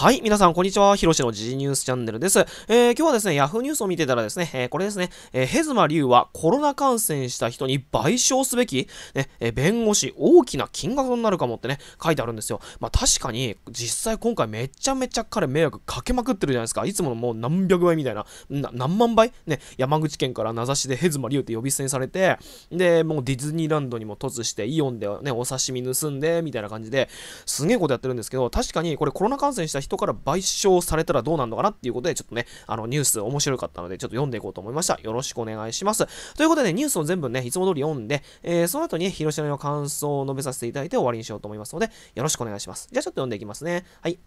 はい、皆さん、こんにちは。ひろしの G ニュースチャンネルです。えー、今日はですね、Yahoo ニュースを見てたらですね、えー、これですね、えー、ヘズマリュウはコロナ感染した人に賠償すべき、ね、えー、弁護士、大きな金額になるかもってね、書いてあるんですよ。まあ確かに、実際今回めちゃめちゃ彼迷惑かけまくってるじゃないですか。いつものもう何百倍みたいな、な何万倍ね、山口県から名指しでヘズマリュウって呼び捨てにされて、で、もうディズニーランドにも突して、イオンでね、お刺身盗んで、みたいな感じで、すげえことやってるんですけど、確かにこれコロナ感染した人人から賠償されたらどうなるのかなっていうことで、ちょっとね、あの、ニュース面白かったので、ちょっと読んでいこうと思いました。よろしくお願いします。ということで、ね、ニュースを全部ね、いつも通り読んで、えー、その後に、ね、広島の感想を述べさせていただいて終わりにしようと思いますので、よろしくお願いします。じゃあちょっと読んでいきますね。はい。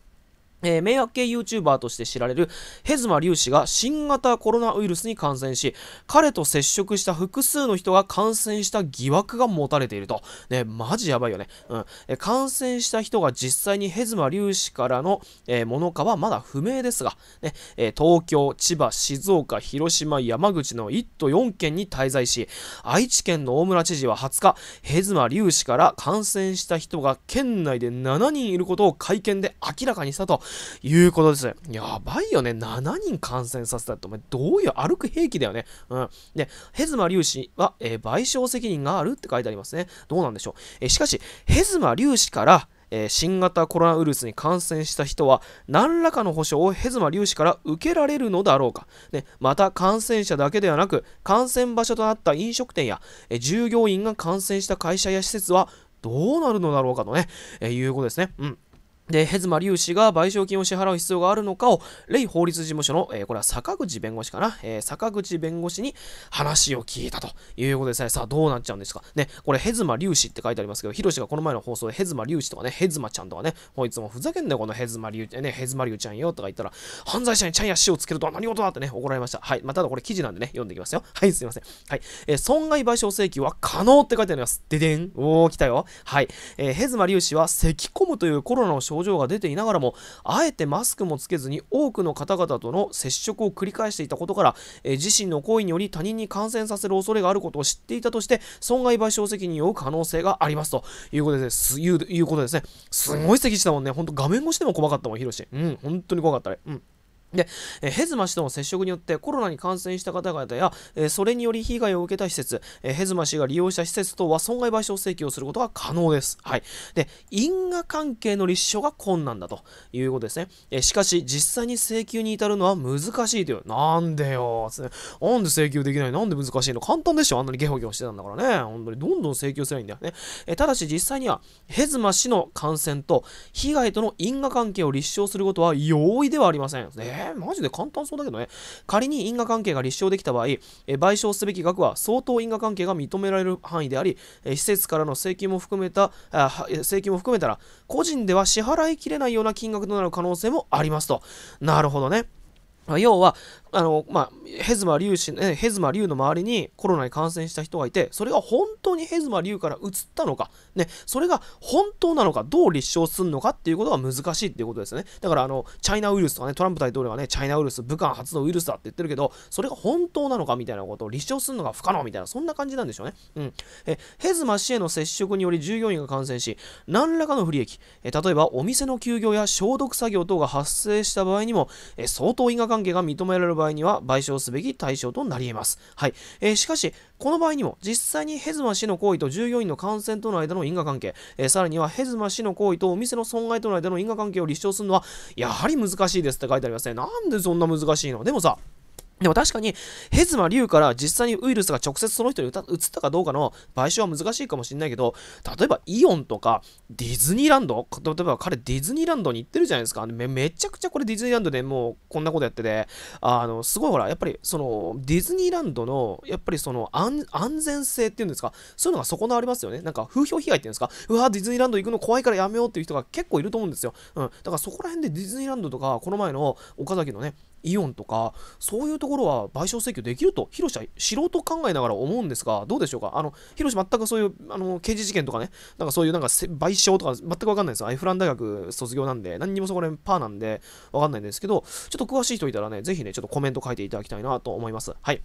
えー、迷惑系 YouTuber として知られるヘズマリュウ氏が新型コロナウイルスに感染し、彼と接触した複数の人が感染した疑惑が持たれていると。ね、マジやばいよね。うん。え感染した人が実際にヘズマリュウ氏からの、えー、ものかはまだ不明ですが、ね、えー、東京、千葉、静岡、広島、山口の1都4県に滞在し、愛知県の大村知事は20日、ヘズマリュウ氏から感染した人が県内で7人いることを会見で明らかにしたと、いうことです。やばいよね。7人感染させたって、お前、どういう歩く兵器だよね。うん。で、ヘズマ粒子は、えー、賠償責任があるって書いてありますね。どうなんでしょう。えー、しかし、ヘズマ粒子から、えー、新型コロナウイルスに感染した人は何らかの保障をヘズマ粒子から受けられるのだろうか、ね、また感染者だけではなく感染場所となった飲食店や、えー、従業員が感染した会社や施設はどうなるのだろうかとね、えー、いうことですね。うんで、ヘズマウ氏が賠償金を支払う必要があるのかを、レイ法律事務所の、えー、これは坂口弁護士かな、えー、坂口弁護士に話を聞いたということでさ、さあどうなっちゃうんですか。ね、これヘズマウ氏って書いてありますけど、ヒロシがこの前の放送でヘズマウ氏とかね、ヘズマちゃんとかね、こいつもふざけんなよ、このヘズマ粒、ね、ヘズマウちゃんよとか言ったら、犯罪者にちゃんや死をつけるとは何事だってね、怒られました。はい。まあ、ただこれ記事なんでね、読んでいきますよ。はい、すいません。はい。えー、損害賠償請求は可能って書いてあります。ででん。おー、来たよ。はい。えー、ヘズマウ氏は咳込むというコロナの症状症状が出ていながらもあえてマスクもつけずに多くの方々との接触を繰り返していたことから、え自身の行為により他人に感染させる恐れがあることを知っていたとして損害賠償責任を負う可能性がありますということですいうことですねすごい席したもんねほんと画面越しでも怖かったもんヒロシうん本当に怖かったねうんで、えヘズマ氏との接触によってコロナに感染した方々や、えそれにより被害を受けた施設、えヘズマ氏が利用した施設等は損害賠償請求をすることが可能です。はい。で、因果関係の立証が困難だということですね。えしかし、実際に請求に至るのは難しいという。なんでよ、ね、なんで請求できないなんで難しいの簡単でしょあんなにゲホゲホしてたんだからね。本当にどんどん請求すればいいんだよね。えただし、実際には、ヘズマ氏の感染と被害との因果関係を立証することは容易ではありません。ねえー、マジで簡単そうだけどね。仮に因果関係が立証できた場合、えー、賠償すべき額は相当因果関係が認められる範囲であり、えー、施設からの請求も含めた、あ請求も含めたら、個人では支払いきれないような金額となる可能性もありますと。なるほどね。要は、あの、まあ、ヘズマ竜氏、ヘズマ竜の周りにコロナに感染した人がいて、それが本当にヘズマ竜から移ったのか、ね、それが本当なのか、どう立証するのかっていうことが難しいっていうことですね。だから、あの、チャイナウイルスとかね、トランプ大統領はね、チャイナウイルス、武漢発のウイルスだって言ってるけど、それが本当なのかみたいなことを立証するのが不可能みたいな、そんな感じなんでしょうね。うん。え、ヘズマ氏への接触により従業員が感染し、何らかの不利益、え、例えばお店の休業や消毒作業等が発生した場合にも、え、相当因果関係が認められる場合場合には賠償すべき対象となり得ます。はい。えー、しかし、この場合にも実際にヘズマ氏の行為と従業員の感染との間の因果関係、えー、さらにはヘズマ氏の行為とお店の損害との間の因果関係を立証するのはやはり難しいですって書いてありますね。なんでそんな難しいのでもさ、でも確かに、ヘズマウから実際にウイルスが直接その人にうつったかどうかの賠償は難しいかもしれないけど、例えばイオンとかディズニーランド、例えば彼ディズニーランドに行ってるじゃないですか。めめちゃくちゃこれディズニーランドでもうこんなことやってて、あの、すごいほら、やっぱりそのディズニーランドの、やっぱりその安全性っていうんですか、そういうのが損なわれますよね。なんか風評被害っていうんですか、うわ、ディズニーランド行くの怖いからやめようっていう人が結構いると思うんですよ。うん。だからそこら辺でディズニーランドとか、この前の岡崎のね、イオンとか、そういうところは賠償請求できると、広は素人考えながら思うんですが、どうでしょうかあの、広島全くそういう、あの、刑事事件とかね、なんかそういうなんか賠償とか全くわかんないですよ。アイフラン大学卒業なんで、何にもそこら辺パーなんで、わかんないんですけど、ちょっと詳しい人いたらね、ぜひね、ちょっとコメント書いていただきたいなと思います。はい。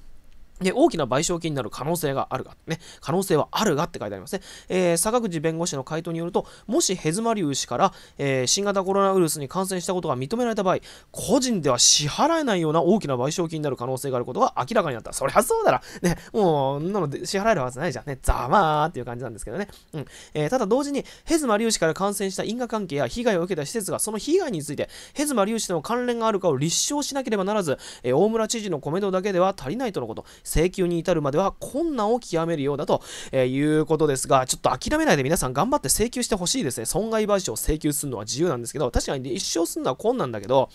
で、大きな賠償金になる可能性があるが、ね、可能性はあるがって書いてありますね。えー、坂口弁護士の回答によると、もしヘズマリウ氏から、えー、新型コロナウイルスに感染したことが認められた場合、個人では支払えないような大きな賠償金になる可能性があることが明らかになった。そりゃそうだな。ね、もう、なので支払えるはずないじゃんね。ざまーっていう感じなんですけどね。うん。えー、ただ同時に、ヘズマリウ氏から感染した因果関係や被害を受けた施設が、その被害について、ヘズマリウ氏との関連があるかを立証しなければならず、え大村知事のコメントだけでは足りないとのこと。請求に至るまでは困難を極めるようだと、えいうことですが、ちょっと諦めないで皆さん頑張って請求してほしいですね。損害賠償を請求するのは自由なんですけど、確かに一生するのは困難だけど、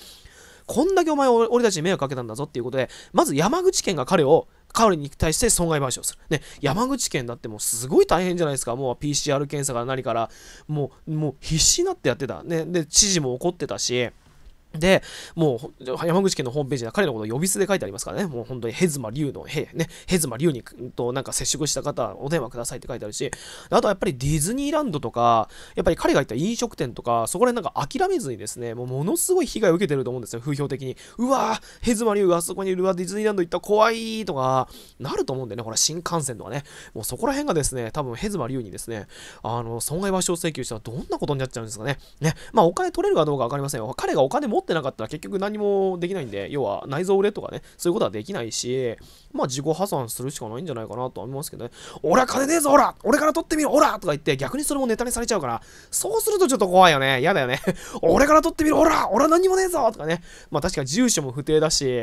こんだけお前俺たちに迷惑かけたんだぞっていうことで、まず山口県が彼を彼に対して損害賠償する。ね、山口県だってもうすごい大変じゃないですか。もう PCR 検査から何から、もう、もう必死になってやってた。ね、で、知事も怒ってたし、で、もう、山口県のホームページでは彼のことを呼び捨てで書いてありますからね、もう本当にヘズマウの、へ、ね、ヘズマ龍に、となんか接触した方、お電話くださいって書いてあるし、あとはやっぱりディズニーランドとか、やっぱり彼が行った飲食店とか、そこら辺なんか諦めずにですね、もうものすごい被害を受けてると思うんですよ、風評的に。うわぁ、ヘズマウがあそこにいるわ、ディズニーランド行った、怖いとか、なると思うんでね、ほら、新幹線とかね、もうそこら辺がですね、多分ヘズマウにですね、あの、損害賠償請求したらどんなことになっちゃうんですかね。ね、まあお金取れるかどうかわかりませんよ。彼がお金持ってなかったら結局何もできないんで、要は内臓売れとかね、そういうことはできないし、まあ自己破産するしかないんじゃないかなとは思いますけどね、俺は金ねえぞ、ほら俺から取ってみろ、ほらとか言って逆にそれもネタにされちゃうから、そうするとちょっと怖いよね、嫌だよね、俺から取ってみろ、ほら俺は何もねえぞとかね、まあ確か住所も不定だし、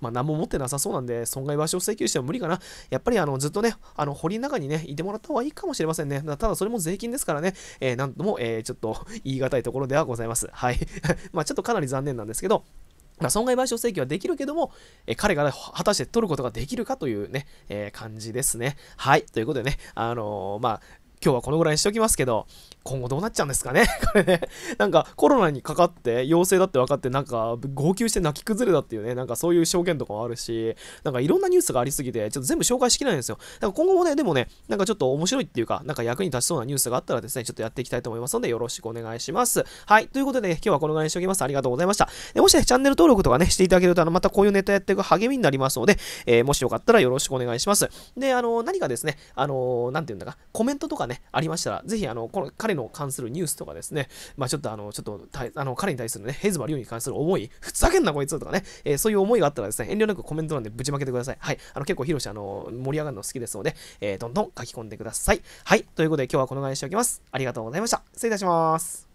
まあ、何も持ってなさそうなんで、損害賠償請求しても無理かな。やっぱりあのずっとね、あの堀の中にね、いてもらった方がいいかもしれませんね。ただそれも税金ですからね、えー、なんとも、えー、ちょっと言い難いところではございます。はい。まあちょっとかなり残念なんですけど、ま損害賠償請求はできるけども、え彼が、ね、果たして取ることができるかというね、えー、感じですね。はい。ということでね、あのー、まあ、今日はこのぐらいにしておきますけど、今後どうなっちゃうんですかね これね。なんかコロナにかかって陽性だって分かってなんか号泣して泣き崩れたっていうね、なんかそういう証言とかもあるし、なんかいろんなニュースがありすぎて、ちょっと全部紹介しきれないんですよ。だから今後もね、でもね、なんかちょっと面白いっていうか、なんか役に立ちそうなニュースがあったらですね、ちょっとやっていきたいと思いますのでよろしくお願いします。はい、ということで、ね、今日はこのぐらいにしておきます。ありがとうございました。でもしね、チャンネル登録とかね、していただけると、あの、またこういうネタやっていく励みになりますので、えー、もしよかったらよろしくお願いします。で、あの、何かですね、あの、なんていうんだか、コメントとかね、ね、ありましたら、ぜひ、あの、この彼の関するニュースとかですね、まあ、ちょっと、あの、ちょっと、あの彼に対するね、ヘズマリオに関する思い、ふざけんな、こいつとかね、えー、そういう思いがあったらですね、遠慮なくコメント欄でぶちまけてください。はい。あの、結構、ヒロシ、あの、盛り上がるの好きですので、えー、どんどん書き込んでください。はい。ということで、今日はこのぐらいにしておきます。ありがとうございました。失礼いたします。